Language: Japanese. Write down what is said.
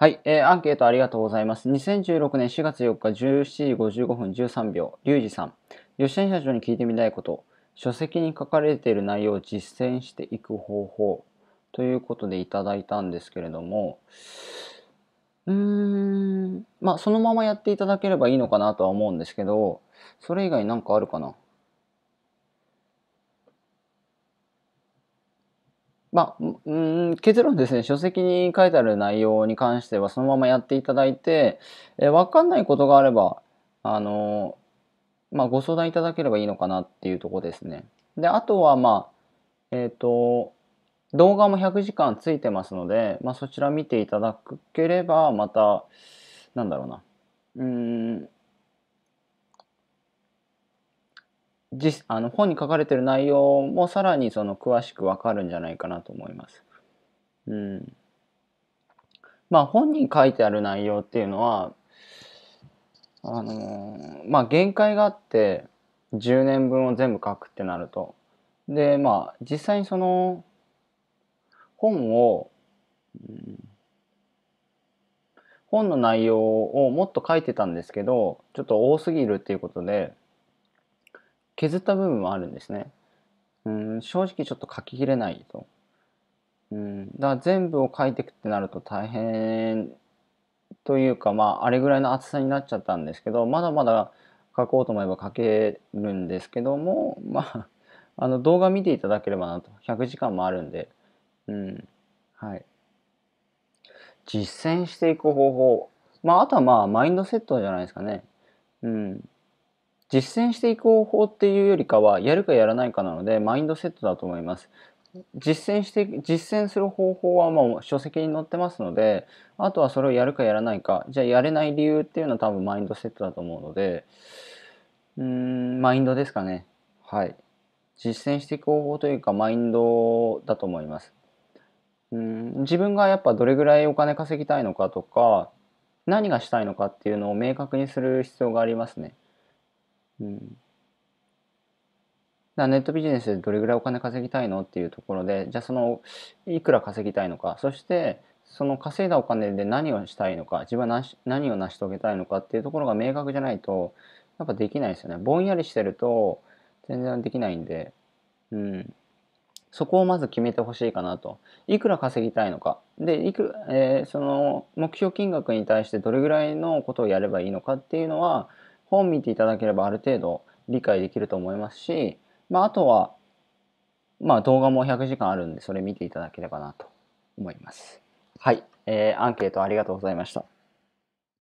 はい、えー、アンケートありがとうございます。2016年4月4日17時55分13秒、リュウジさん。吉田社長に聞いてみたいこと。書籍に書かれている内容を実践していく方法。ということでいただいたんですけれども、うーん、まあそのままやっていただければいいのかなとは思うんですけど、それ以外なんかあるかなまあ、うん、結論ですね、書籍に書いてある内容に関してはそのままやっていただいて、えわかんないことがあれば、あの、まあ、ご相談いただければいいのかなっていうとこですね。で、あとは、まあ、えっ、ー、と、動画も100時間ついてますので、まあ、そちら見ていただければ、また、なんだろうな。うん、実あの本に書かれてる内容もさらにその詳しくわかるんじゃないかなと思います。うん、まあ本に書いてある内容っていうのはあのー、まあ限界があって10年分を全部書くってなると。でまあ実際にその本を、うん、本の内容をもっと書いてたんですけどちょっと多すぎるっていうことで削った部分もあるんですね。うん、正直ちょっと書ききれないと。うん、だから全部を書いていくってなると大変というか、まあ、あれぐらいの厚さになっちゃったんですけど、まだまだ書こうと思えば書けるんですけども、まあ、あの動画見ていただければなと。100時間もあるんで。うん。はい。実践していく方法。まあ、あとはまあ、マインドセットじゃないですかね。うん。実践していく方法っていうよりかはやるかやらないかなのでマインドセットだと思います実践して実践する方法はもう書籍に載ってますのであとはそれをやるかやらないかじゃあやれない理由っていうのは多分マインドセットだと思うのでうんマインドですかねはい実践していく方法というかマインドだと思いますうん自分がやっぱどれぐらいお金稼ぎたいのかとか何がしたいのかっていうのを明確にする必要がありますね。うん。だネットビジネスでどれぐらいお金稼ぎたいのっていうところで、じゃあその、いくら稼ぎたいのか、そして、その稼いだお金で何をしたいのか、自分は何を成し遂げたいのかっていうところが明確じゃないと、やっぱできないですよね。ぼんやりしてると、全然できないんで、うん。そこをまず決めてほしいかなと。いくら稼ぎたいのか。で、いく、えー、その目標金額に対してどれぐらいのことをやればいいのかっていうのは、本見ていただければある程度理解できると思いますし、まあ、あとは、まあ、動画も100時間あるんで、それ見ていただければなと思います。はい、えー、アンケートありがとうございました。